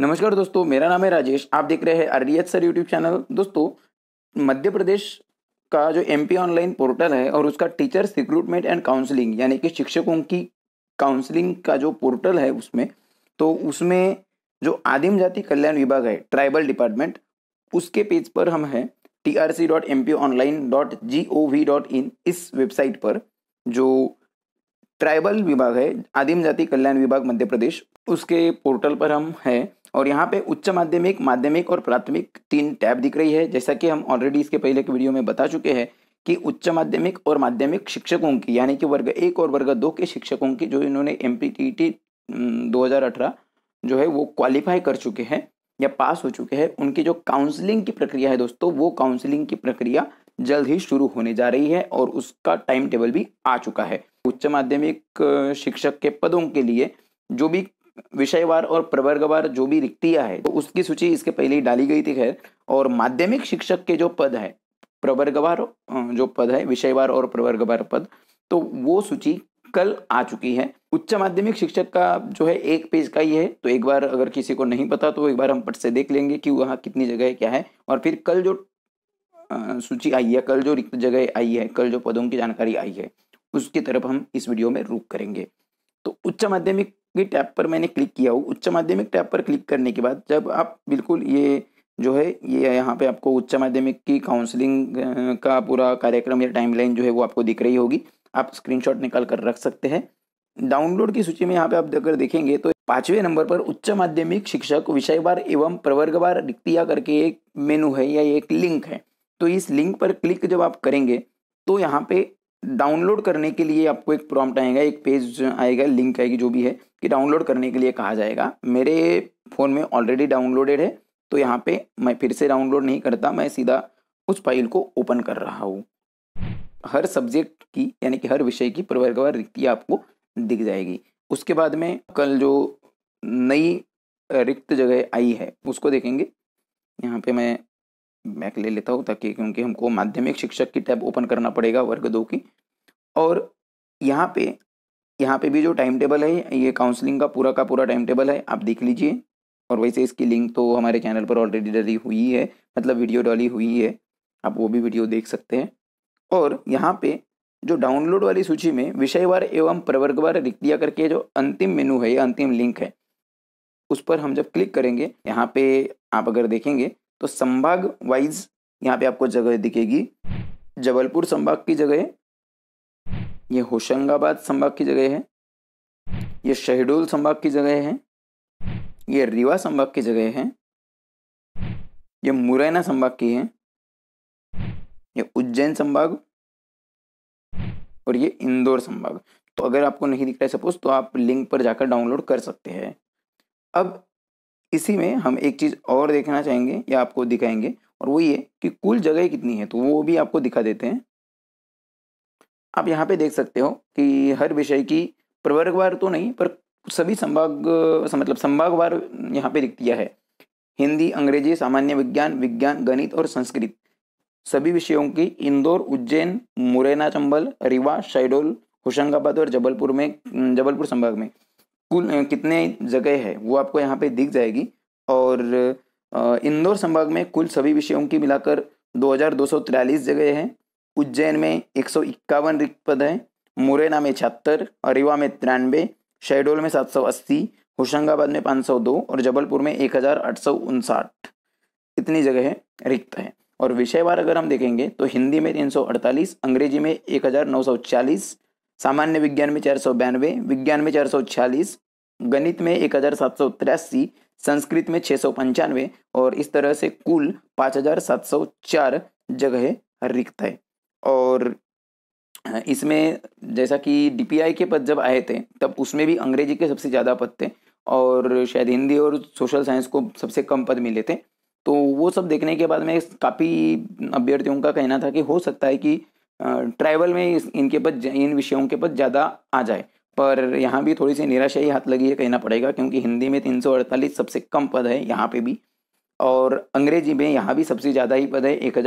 नमस्कार दोस्तों मेरा नाम है राजेश आप देख रहे हैं अरियत सर यूट्यूब चैनल दोस्तों मध्य प्रदेश का जो एम ऑनलाइन पोर्टल है और उसका टीचर्स रिक्रूटमेंट एंड काउंसलिंग यानी कि शिक्षकों की काउंसलिंग का जो पोर्टल है उसमें तो उसमें जो आदिम जाति कल्याण विभाग है ट्राइबल डिपार्टमेंट उसके पेज पर हम हैं T R C dot M P online dot G O V dot in इस वेबसाइट पर जो ट्राइबल विभाग है आदिम जाति कल्याण विभाग मध्य प्रदेश उसके पोर्टल पर हम हैं और यहाँ पे उच्च माध्यमिक माध्यमिक और प्राथमिक तीन टैब दिख रही है जैसा कि हम ऑलरेडी इसके पहले के वीडियो में बता चुके हैं कि उच्च माध्यमिक और माध्यमिक शिक्षकों की यानी कि वर्ग एक और वर्ग दो के शिक्षकों की जो इन्होंने एम पी टी टी दो हज़ार अठारह जो है वो क्वालिफाई कर चुके हैं या पास हो चुके हैं उनकी जो काउंसलिंग की प्रक्रिया है दोस्तों वो काउंसलिंग की प्रक्रिया जल्द ही शुरू होने जा रही है और उसका टाइम टेबल भी आ चुका है उच्च माध्यमिक शिक्षक के पदों के लिए जो भी विषयवार और प्रवर्गवार जो भी रिक्तियां है तो उसकी सूची इसके पहले ही डाली गई थी खैर और माध्यमिक शिक्षक के जो पद है प्रवर्गवार जो पद है विषयवार और प्रवर्गवार पद तो वो सूची कल आ चुकी है उच्च माध्यमिक शिक्षक का जो है एक पेज का ही है तो एक बार अगर किसी को नहीं पता तो एक बार हम पट से देख लेंगे कि वहाँ कितनी जगह क्या है और फिर कल जो सूची आई है कल जो रिक्त जगह आई है कल जो पदों की जानकारी आई है उसकी तरफ हम इस वीडियो में रुख करेंगे तो उच्च माध्यमिक के टैप पर मैंने क्लिक किया हो उच्च माध्यमिक टैप पर क्लिक करने के बाद जब आप बिल्कुल ये जो है ये यहाँ पे आपको उच्च माध्यमिक की काउंसलिंग का पूरा कार्यक्रम या टाइमलाइन जो है वो आपको दिख रही होगी आप स्क्रीनशॉट निकाल कर रख सकते हैं डाउनलोड की सूची में यहाँ पे आप अगर देखेंगे तो पांचवें नंबर पर उच्च माध्यमिक शिक्षक विषयवार एवं प्रवर्गवार रिक्तिया करके एक मेनू है या एक लिंक है तो इस लिंक पर क्लिक जब आप करेंगे तो यहाँ पे डाउनलोड करने के लिए आपको एक प्रॉम्प्ट आएगा एक पेज आएगा लिंक आएगी जो भी है कि डाउनलोड करने के लिए कहा जाएगा मेरे फ़ोन में ऑलरेडी डाउनलोडेड है तो यहाँ पे मैं फिर से डाउनलोड नहीं करता मैं सीधा उस फाइल को ओपन कर रहा हूँ हर सब्जेक्ट की यानी कि हर विषय की प्रवर्गवार रिक्ति आपको दिख जाएगी उसके बाद में कल जो नई रिक्त जगह आई है उसको देखेंगे यहाँ पे मैं मैक ले लेता हूँ ताकि क्योंकि हमको माध्यमिक शिक्षक की टैब ओपन करना पड़ेगा वर्ग दो की और यहाँ पे यहाँ पे भी जो टाइम टेबल है ये काउंसलिंग का पूरा का पूरा टाइम टेबल है आप देख लीजिए और वैसे इसकी लिंक तो हमारे चैनल पर ऑलरेडी डली हुई है मतलब वीडियो डाली हुई है आप वो भी वीडियो देख सकते हैं और यहाँ पे जो डाउनलोड वाली सूची में विषयवार एवं प्रवर्गवार रिक्तिया दिया करके जो अंतिम मेनू है या अंतिम लिंक है उस पर हम जब क्लिक करेंगे यहाँ पे आप अगर देखेंगे तो संभाग वाइज यहाँ पे आपको जगह दिखेगी जबलपुर संभाग की जगह ये होशंगाबाद संभाग की जगह है ये शहडोल संभाग की जगह है ये रीवा संभाग की जगह है ये मुरैना संभाग की है ये उज्जैन संभाग और ये इंदौर संभाग तो अगर आपको नहीं दिख रहा है सपोज तो आप लिंक पर जाकर डाउनलोड कर सकते हैं अब इसी में हम एक चीज़ और देखना चाहेंगे या आपको दिखाएंगे और वो ये कि कुल जगह कितनी है तो वो भी आपको दिखा देते हैं आप यहाँ पे देख सकते हो कि हर विषय की प्रवर्गवार तो नहीं पर सभी संभाग मतलब संभागवार यहाँ पे दिख दिया है हिंदी अंग्रेजी सामान्य विज्ञान विज्ञान गणित और संस्कृत सभी विषयों की इंदौर उज्जैन मुरैना चंबल रीवा शहडोल होशंगाबाद और जबलपुर में जबलपुर संभाग में स्कूल कितने जगह है वो आपको यहाँ पे दिख जाएगी और इंदौर संभाग में कुल सभी विषयों की मिलाकर दो जगह है उज्जैन में एक सौ इक्यावन रिक्त पद हैं मुरैना में छिहत्तर अरेवा में तिरानवे शहडोल में सात सौ अस्सी होशंगाबाद में पाँच सौ दो और जबलपुर में एक हज़ार आठ सौ उनसाठ इतनी जगह रिक्त हैं और विषयवार अगर हम देखेंगे तो हिंदी में तीन सौ अड़तालीस अंग्रेजी में एक हज़ार नौ सौ चालीस सामान्य विज्ञान में चार सौ बयानवे विज्ञान में चार सौ छियालीस गणित में एक हज़ार सात सौ तिरासी संस्कृत में छः सौ पंचानवे और इस तरह से कुल पाँच हज़ार सात सौ चार जगह रिक्त है और हाँ, इसमें जैसा कि डीपीआई के पद जब आए थे तब उसमें भी अंग्रेजी के सबसे ज़्यादा पद थे और शायद हिंदी और सोशल साइंस को सबसे कम पद मिले थे तो वो सब देखने के बाद में काफ़ी अभ्यर्थियों का कहना था कि हो सकता है कि ट्राइवल में इनके पद इन विषयों के पद ज़्यादा आ जाए पर यहाँ भी थोड़ी सी निराशा ही हाथ लगी है कहना पड़ेगा क्योंकि हिंदी में तीन सबसे कम पद है यहाँ पे भी और अंग्रेजी में यहाँ भी सबसे ज़्यादा ही पद है एक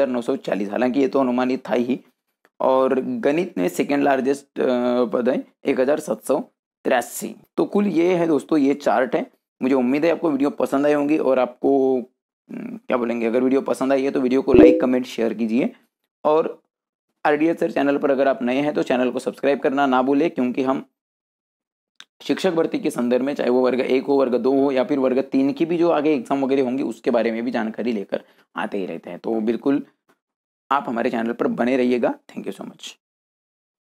हालांकि ये तो अनुमानित था ही और गणित में सेकेंड लार्जेस्ट पद है एक तो कुल ये है दोस्तों ये चार्ट है मुझे उम्मीद है आपको वीडियो पसंद आई होंगी और आपको क्या बोलेंगे अगर वीडियो पसंद आई है तो वीडियो को लाइक कमेंट शेयर कीजिए और आर डी चैनल पर अगर आप नए हैं तो चैनल को सब्सक्राइब करना ना भूलें क्योंकि हम शिक्षक भर्ती के संदर्भ में चाहे वो वर्ग एक हो वर्ग दो हो या फिर वर्ग तीन की भी जो आगे एग्जाम वगैरह होंगी उसके बारे में भी जानकारी लेकर आते ही रहते हैं तो बिल्कुल आप हमारे चैनल पर बने रहिएगा थैंक यू सो मच